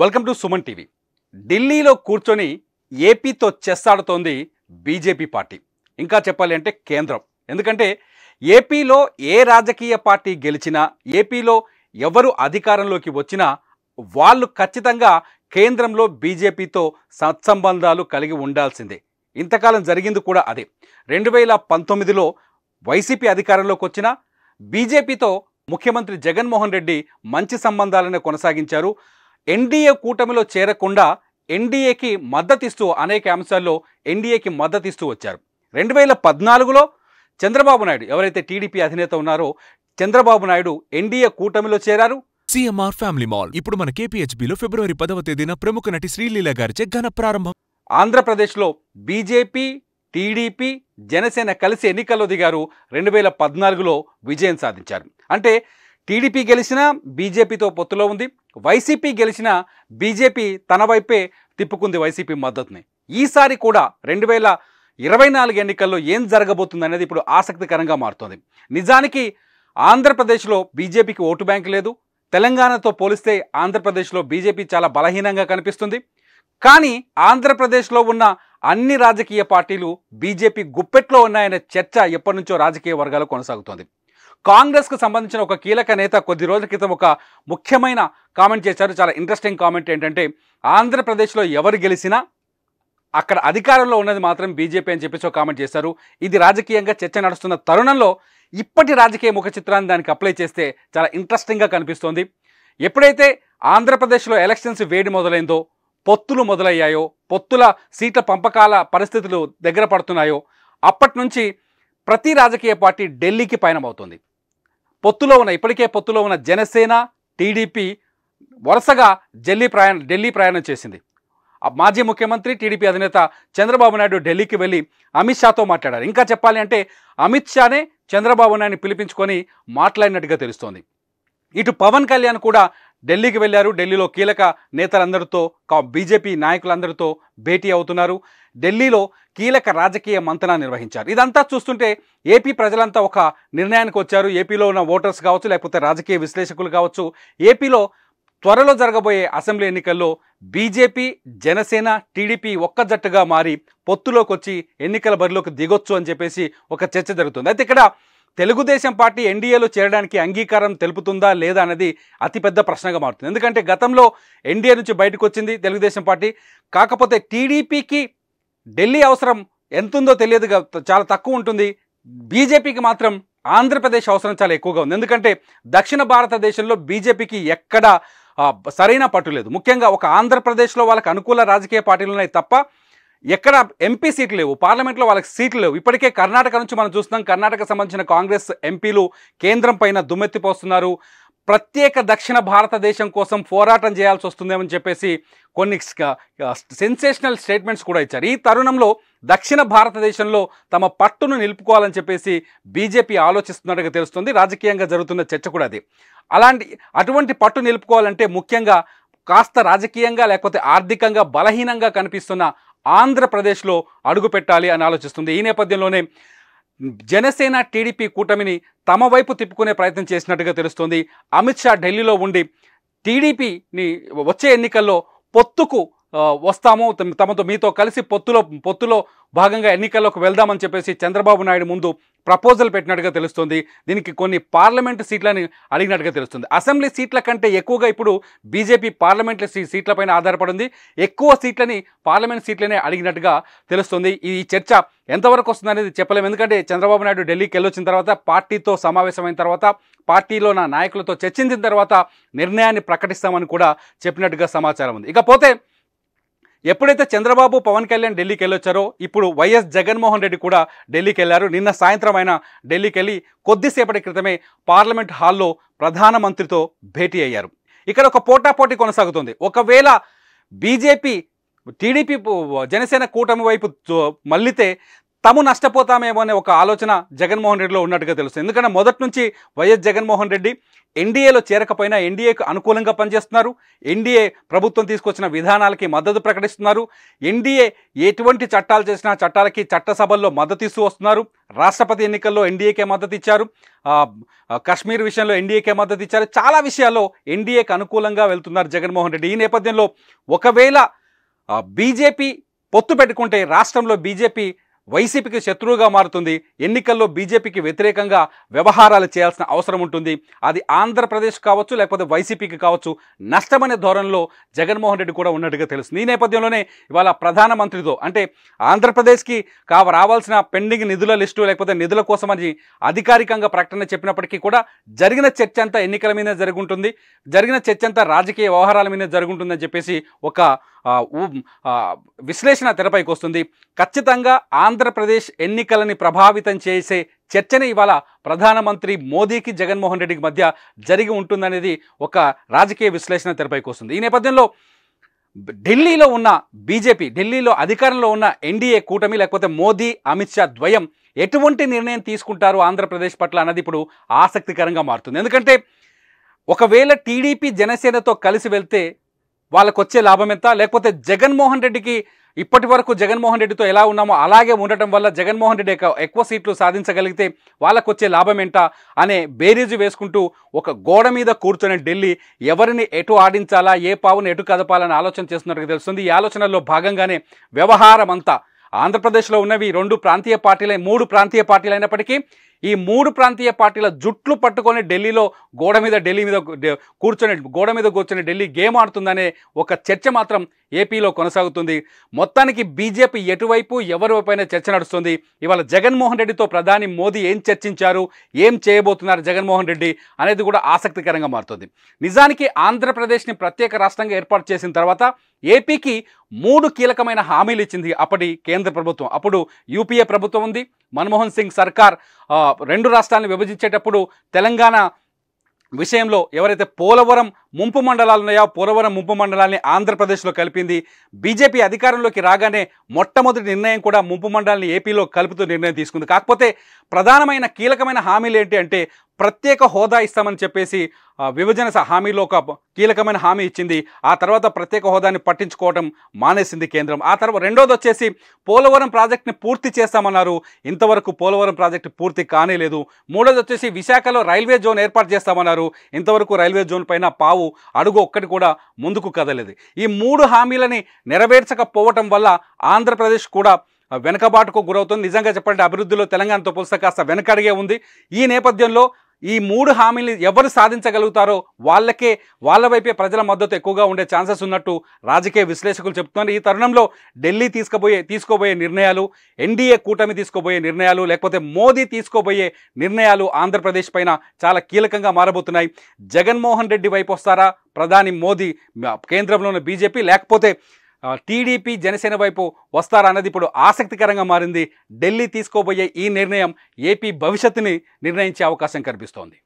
welcome to Suman TV ఢిల్లీలో కూర్చొని ఏపీతో చెస్ ఆడుతోంది బీజేపీ పార్టీ ఇంకా చెప్పాలి అంటే కేంద్రం ఎందుకంటే ఏపీలో ఏ రాజకీయ పార్టీ గెలిచినా ఏపీలో ఎవరు అధికారంలోకి వచ్చినా వాళ్ళు ఖచ్చితంగా కేంద్రంలో బీజేపీతో సత్సంబంధాలు కలిగి ఉండాల్సిందే ఇంతకాలం జరిగింది కూడా అదే రెండు వేల పంతొమ్మిదిలో వైసీపీ అధికారంలోకి వచ్చిన బీజేపీతో ముఖ్యమంత్రి జగన్మోహన్ రెడ్డి మంచి సంబంధాలను కొనసాగించారు ఎన్డీఏ కూటమిలో చేరకుండా ఎన్డీఏకి మద్దతిస్తూ అనేక అంశాల్లో ఎన్డీఏకి మద్దతిస్తూ వచ్చారు రెండు వేల పద్నాలుగులో చంద్రబాబు నాయుడు ఎవరైతే టీడీపీ అధినేత ఉన్నారో చంద్రబాబు నాయుడు ఎన్డీఏ కూటమిలో చేరారు సిఎంఆర్ ఫ్యామిలీ మాల్ ఇప్పుడు మన కేపీహెచ్బీలో ఫిబ్రవరి పదవ తేదీన ప్రముఖ నటి శ్రీలీల గారిచే ఘన ప్రారంభం ఆంధ్రప్రదేశ్లో బీజేపీ టీడీపీ జనసేన కలిసి ఎన్నికల్లో దిగారు రెండు వేల పద్నాలుగులో విజయం సాధించారు అంటే టీడీపీ గెలిచినా బీజేపీతో పొత్తులో ఉంది వైసీపీ గెలిచిన బీజేపీ తన వైపే తిప్పుకుంది వైసీపీ మద్దతుని ఈసారి కూడా రెండు వేల ఇరవై నాలుగు ఎన్నికల్లో ఏం జరగబోతుంది అనేది ఇప్పుడు ఆసక్తికరంగా మారుతోంది నిజానికి ఆంధ్రప్రదేశ్లో బీజేపీకి ఓటు బ్యాంక్ లేదు తెలంగాణతో పోలిస్తే ఆంధ్రప్రదేశ్లో బీజేపీ చాలా బలహీనంగా కనిపిస్తుంది కానీ ఆంధ్రప్రదేశ్లో ఉన్న అన్ని రాజకీయ పార్టీలు బీజేపీ గుప్పెట్లో ఉన్నాయనే చర్చ ఎప్పటి నుంచో రాజకీయ వర్గాలు కొనసాగుతోంది కాంగ్రెస్కు సంబంధించిన ఒక కీలక నేత కొద్ది రోజుల క్రితం ఒక ముఖ్యమైన కామెంట్ చేశారు చాలా ఇంట్రెస్టింగ్ కామెంట్ ఏంటంటే ఆంధ్రప్రదేశ్లో ఎవరు గెలిచినా అక్కడ అధికారంలో ఉన్నది మాత్రం బీజేపీ అని చెప్పేసి ఒక కామెంట్ చేశారు ఇది రాజకీయంగా చర్చ నడుస్తున్న తరుణంలో ఇప్పటి రాజకీయ ముఖ చిత్రాన్ని దానికి అప్లై చేస్తే చాలా ఇంట్రెస్టింగ్గా కనిపిస్తోంది ఎప్పుడైతే ఆంధ్రప్రదేశ్లో ఎలక్షన్స్ వేడి మొదలైందో పొత్తులు మొదలయ్యాయో పొత్తుల సీట్ల పంపకాల పరిస్థితులు దగ్గర పడుతున్నాయో అప్పటి నుంచి ప్రతి రాజకీయ పార్టీ ఢిల్లీకి పయనమవుతుంది పొత్తులో ఉన్న ఇప్పటికే పొత్తులో ఉన్న జనసేన టీడీపీ వరుసగా ఢిల్లీ ప్రయాణం ఢిల్లీ ప్రయాణం చేసింది మాజీ ముఖ్యమంత్రి టీడీపీ అధినేత చంద్రబాబు నాయుడు ఢిల్లీకి వెళ్ళి అమిత్ షాతో మాట్లాడారు ఇంకా చెప్పాలి అంటే అమిత్ షానే చంద్రబాబు నాయుడిని పిలిపించుకొని మాట్లాడినట్టుగా తెలుస్తోంది ఇటు పవన్ కళ్యాణ్ కూడా ఢిల్లీకి వెళ్ళారు ఢిల్లీలో కీలక నేతలందరితో బీజేపీ నాయకులందరితో భేటీ అవుతున్నారు ఢిల్లీలో కీలక రాజకీయ మంతనా నిర్వహించారు ఇదంతా చూస్తుంటే ఏపీ ప్రజలంతా ఒక నిర్ణయానికి వచ్చారు ఏపీలో ఉన్న ఓటర్స్ కావచ్చు లేకపోతే రాజకీయ విశ్లేషకులు కావచ్చు ఏపీలో త్వరలో జరగబోయే అసెంబ్లీ ఎన్నికల్లో బీజేపీ జనసేన టీడీపీ ఒక్క జట్టుగా మారి పొత్తులోకి వచ్చి ఎన్నికల బరిలోకి దిగొచ్చు అని చెప్పేసి ఒక చర్చ జరుగుతుంది అయితే ఇక్కడ తెలుగుదేశం పార్టీ ఎన్డీఏలో చేరడానికి అంగీకారం తెలుపుతుందా లేదా అనేది అతిపెద్ద ప్రశ్నగా మారుతుంది ఎందుకంటే గతంలో ఎన్డీఏ నుంచి బయటకు వచ్చింది తెలుగుదేశం పార్టీ కాకపోతే టీడీపీకి ఢిల్లీ అవసరం ఎంతుందో తెలియదు చాలా తక్కువ ఉంటుంది బీజేపీకి మాత్రం ఆంధ్రప్రదేశ్ అవసరం చాలా ఎక్కువగా ఉంది ఎందుకంటే దక్షిణ భారతదేశంలో బీజేపీకి ఎక్కడ సరైన పట్టు లేదు ముఖ్యంగా ఒక ఆంధ్రప్రదేశ్లో వాళ్ళకి అనుకూల రాజకీయ పార్టీలు ఉన్నాయి తప్ప ఎక్కడ ఎంపీ సీట్లు లేవు పార్లమెంట్లో వాళ్ళకి సీట్లు లేవు ఇప్పటికే కర్ణాటక నుంచి మనం చూస్తున్నాం కర్ణాటక సంబంధించిన కాంగ్రెస్ ఎంపీలు కేంద్రం పైన దుమ్మెత్తిపోస్తున్నారు ప్రత్యేక దక్షిణ భారతదేశం కోసం పోరాటం చేయాల్సి వస్తుందేమని చెప్పేసి కొన్ని సెన్సేషనల్ స్టేట్మెంట్స్ కూడా ఇచ్చారు ఈ తరుణంలో దక్షిణ భారతదేశంలో తమ పట్టును నిలుపుకోవాలని చెప్పేసి బీజేపీ ఆలోచిస్తున్నట్టుగా తెలుస్తుంది రాజకీయంగా జరుగుతున్న చర్చ కూడా అది అలాంటి అటువంటి పట్టు నిలుపుకోవాలంటే ముఖ్యంగా కాస్త రాజకీయంగా లేకపోతే ఆర్థికంగా బలహీనంగా కనిపిస్తున్న ఆంధ్రప్రదేశ్లో అడుగుపెట్టాలి అని ఆలోచిస్తుంది ఈ నేపథ్యంలోనే జనసేన టీడీపీ కూటమిని తమ వైపు తిప్పుకునే ప్రయత్నం చేసినట్టుగా తెలుస్తుంది అమిత్ షా ఢిల్లీలో ఉండి టీడీపీని వచ్చే ఎన్నికల్లో పొత్తుకు వస్తాము తమతో మీతో కలిసి పొత్తులో పొత్తులో భాగంగా ఎన్నికల్లోకి వెళ్దామని చెప్పేసి చంద్రబాబు నాయుడు ముందు ప్రపోజల్ పెట్టినట్టుగా తెలుస్తుంది దీనికి కొన్ని పార్లమెంటు సీట్లని అడిగినట్టుగా తెలుస్తుంది అసెంబ్లీ సీట్ల కంటే ఎక్కువగా ఇప్పుడు బీజేపీ సీ సీట్లపైన ఆధారపడింది ఎక్కువ సీట్లని పార్లమెంట్ సీట్లనే అడిగినట్టుగా తెలుస్తుంది ఈ చర్చ ఎంతవరకు వస్తుందనేది చెప్పలేము ఎందుకంటే చంద్రబాబు నాయుడు ఢిల్లీకి వెళ్ళొచ్చిన తర్వాత పార్టీతో సమావేశమైన తర్వాత పార్టీలో నా నాయకులతో చర్చించిన తర్వాత నిర్ణయాన్ని ప్రకటిస్తామని కూడా చెప్పినట్టుగా సమాచారం ఉంది ఇకపోతే ఎప్పుడైతే చంద్రబాబు పవన్ కళ్యాణ్ ఢిల్లీకి వెళ్ళొచ్చారో ఇప్పుడు వైఎస్ జగన్మోహన్ రెడ్డి కూడా ఢిల్లీకి వెళ్ళారు నిన్న సాయంత్రం ఆయన ఢిల్లీకి వెళ్ళి కొద్దిసేపటి క్రితమే పార్లమెంట్ హాల్లో ప్రధానమంత్రితో భేటీ అయ్యారు ఇక్కడ ఒక పోటాపోటీ కొనసాగుతుంది ఒకవేళ బీజేపీ టీడీపీ జనసేన కూటమి వైపు మళ్ళీతే తాము నష్టపోతామేమో అనే ఒక ఆలోచన జగన్మోహన్ రెడ్డిలో ఉన్నట్టుగా తెలుసు ఎందుకంటే మొదటి నుంచి వైఎస్ జగన్మోహన్ రెడ్డి ఎన్డీఏలో చేరకపోయినా ఎన్డీఏకు అనుకూలంగా పనిచేస్తున్నారు ఎన్డీఏ ప్రభుత్వం తీసుకొచ్చిన విధానాలకి మద్దతు ప్రకటిస్తున్నారు ఎన్డీఏ ఎటువంటి చట్టాలు చేసినా చట్టాలకి చట్టసభల్లో మద్దతు ఇస్తూ వస్తున్నారు రాష్ట్రపతి ఎన్నికల్లో ఎన్డీఏకే మద్దతు ఇచ్చారు కశ్మీర్ విషయంలో ఎన్డీఏకే మద్దతు ఇచ్చారు చాలా విషయాల్లో ఎన్డీఏకి అనుకూలంగా వెళ్తున్నారు జగన్మోహన్ రెడ్డి ఈ నేపథ్యంలో ఒకవేళ బీజేపీ పొత్తు పెట్టుకుంటే రాష్ట్రంలో బీజేపీ వైసీపీకి శత్రువుగా మారుతుంది ఎన్నికల్లో బీజేపీకి వ్యతిరేకంగా వ్యవహారాలు చేయాల్సిన అవసరం ఉంటుంది అది ఆంధ్రప్రదేశ్ కావచ్చు లేకపోతే వైసీపీకి కావచ్చు నష్టమనే ధోరణిలో జగన్మోహన్ రెడ్డి కూడా ఉన్నట్టుగా తెలుస్తుంది ఈ నేపథ్యంలోనే ఇవాళ ప్రధానమంత్రితో అంటే ఆంధ్రప్రదేశ్కి కావ రావాల్సిన పెండింగ్ నిధుల లిస్టు లేకపోతే నిధుల కోసం అని అధికారికంగా ప్రకటన చెప్పినప్పటికీ కూడా జరిగిన చర్చ అంతా ఎన్నికల మీద జరుగుంటుంది జరిగిన చర్చ అంతా రాజకీయ వ్యవహారాల మీద జరుగుంటుందని చెప్పేసి ఒక విశ్లేషణ తెరపైకి వస్తుంది ఖచ్చితంగా ఆంధ్రప్రదేశ్ ఎన్నికలని ప్రభావితం చేసే చర్చనే ఇవాళ ప్రధానమంత్రి మోదీకి జగన్మోహన్ రెడ్డికి మధ్య జరిగి ఉంటుందనేది ఒక రాజకీయ విశ్లేషణ తెరపైకి వస్తుంది ఈ నేపథ్యంలో ఢిల్లీలో ఉన్న బీజేపీ ఢిల్లీలో అధికారంలో ఉన్న ఎన్డీఏ కూటమి లేకపోతే మోదీ అమిత్ షా ద్వయం ఎటువంటి నిర్ణయం తీసుకుంటారు ఆంధ్రప్రదేశ్ పట్ల అన్నది ఇప్పుడు ఆసక్తికరంగా మారుతుంది ఎందుకంటే ఒకవేళ టీడీపీ జనసేనతో కలిసి వెళ్తే వాళ్ళకు వచ్చే లాభం ఎంత లేకపోతే జగన్మోహన్ రెడ్డికి ఇప్పటి వరకు జగన్మోహన్ రెడ్డితో ఎలా ఉన్నామో అలాగే ఉండటం వల్ల జగన్మోహన్ రెడ్డి ఎక్కువ సీట్లు సాధించగలిగితే వాళ్ళకు వచ్చే లాభం ఏంట అనే బేరీజు వేసుకుంటూ ఒక గోడ మీద కూర్చొని ఢిల్లీ ఎవరిని ఎటు ఆడించాలా ఏ పావును ఎటు కదపాలని ఆలోచన చేస్తున్నట్టు తెలుస్తుంది ఈ ఆలోచనలో భాగంగానే వ్యవహారం అంతా ఆంధ్రప్రదేశ్లో ఉన్నవి రెండు ప్రాంతీయ పార్టీలే మూడు ప్రాంతీయ పార్టీలు అయినప్పటికీ ఈ మూడు ప్రాంతీయ పార్టీల జుట్లు పట్టుకొని ఢిల్లీలో గోడ మీద ఢిల్లీ మీద కూర్చొని గోడ మీద కూర్చొని ఢిల్లీ గేమ్ ఆడుతుందనే ఒక చర్చ మాత్రం ఏపీలో కొనసాగుతుంది మొత్తానికి బీజేపీ ఎటువైపు ఎవరివైపైన చర్చ నడుస్తుంది ఇవాళ జగన్మోహన్ రెడ్డితో ప్రధాని మోదీ ఏం చర్చించారు ఏం చేయబోతున్నారు జగన్మోహన్ రెడ్డి అనేది కూడా ఆసక్తికరంగా మారుతుంది నిజానికి ఆంధ్రప్రదేశ్ని ప్రత్యేక రాష్ట్రంగా ఏర్పాటు చేసిన తర్వాత ఏపీకి మూడు కీలకమైన హామీలు ఇచ్చింది అప్పటి కేంద్ర ప్రభుత్వం అప్పుడు యూపీఏ ప్రభుత్వం ఉంది మన్మోహన్ సింగ్ సర్కార్ రెండు రాష్ట్రాలను విభజించేటప్పుడు తెలంగాణ విషయంలో ఎవరైతే పోలవరం ముంపు మండలాలు ఉన్నాయో పోలవరం ముంపు మండలాన్ని ఆంధ్రప్రదేశ్లో కలిపింది బీజేపీ అధికారంలోకి రాగానే మొట్టమొదటి నిర్ణయం కూడా ముంపు మండలాన్ని ఏపీలో కలుపుతూ నిర్ణయం తీసుకుంది కాకపోతే ప్రధానమైన కీలకమైన హామీలు ఏంటి అంటే ప్రత్యేక హోదా ఇస్తామని చెప్పేసి విభజన హామీలో ఒక కీలకమైన హామీ ఇచ్చింది ఆ తర్వాత ప్రత్యేక హోదాని పట్టించుకోవడం మానేసింది కేంద్రం ఆ తర్వాత రెండోది వచ్చేసి పోలవరం ప్రాజెక్ట్ని పూర్తి చేస్తామన్నారు ఇంతవరకు పోలవరం ప్రాజెక్టు పూర్తి కానే లేదు మూడోది వచ్చేసి విశాఖలో రైల్వే జోన్ ఏర్పాటు చేస్తామన్నారు ఇంతవరకు రైల్వే జోన్ పైన పావు అడుగు ఒక్కటి కూడా ముందుకు కదలేదు ఈ మూడు హామీలని నెరవేర్చకపోవటం వల్ల ఆంధ్రప్రదేశ్ కూడా వెనకబాటుకు గురవుతుంది నిజంగా చెప్పండి అభివృద్ధిలో తెలంగాణతో పోలిస్తే కాస్త వెనకడిగే ఉంది ఈ నేపథ్యంలో ఈ మూడు హామీలు ఎవరు సాధించగలుగుతారో వాళ్ళకే వాళ్ళ వైపే ప్రజల మద్దతు ఎక్కువగా ఉండే ఛాన్సెస్ ఉన్నట్టు రాజకీయ విశ్లేషకులు చెప్తున్నారు ఈ తరుణంలో ఢిల్లీ తీసుకుపోయే తీసుకోబోయే నిర్ణయాలు ఎన్డీఏ కూటమి తీసుకోబోయే నిర్ణయాలు లేకపోతే మోదీ తీసుకోబోయే నిర్ణయాలు ఆంధ్రప్రదేశ్ పైన చాలా కీలకంగా మారబోతున్నాయి జగన్మోహన్ రెడ్డి వైపు వస్తారా ప్రధాని మోదీ కేంద్రంలోని బీజేపీ లేకపోతే టీడీపీ జనసేన వైపు వస్తారన్నది ఇప్పుడు ఆసక్తికరంగా మారింది ఢిల్లీ తీసుకోబోయే ఈ నిర్ణయం ఏపీ భవిష్యత్తుని నిర్ణయించే అవకాశం కనిపిస్తోంది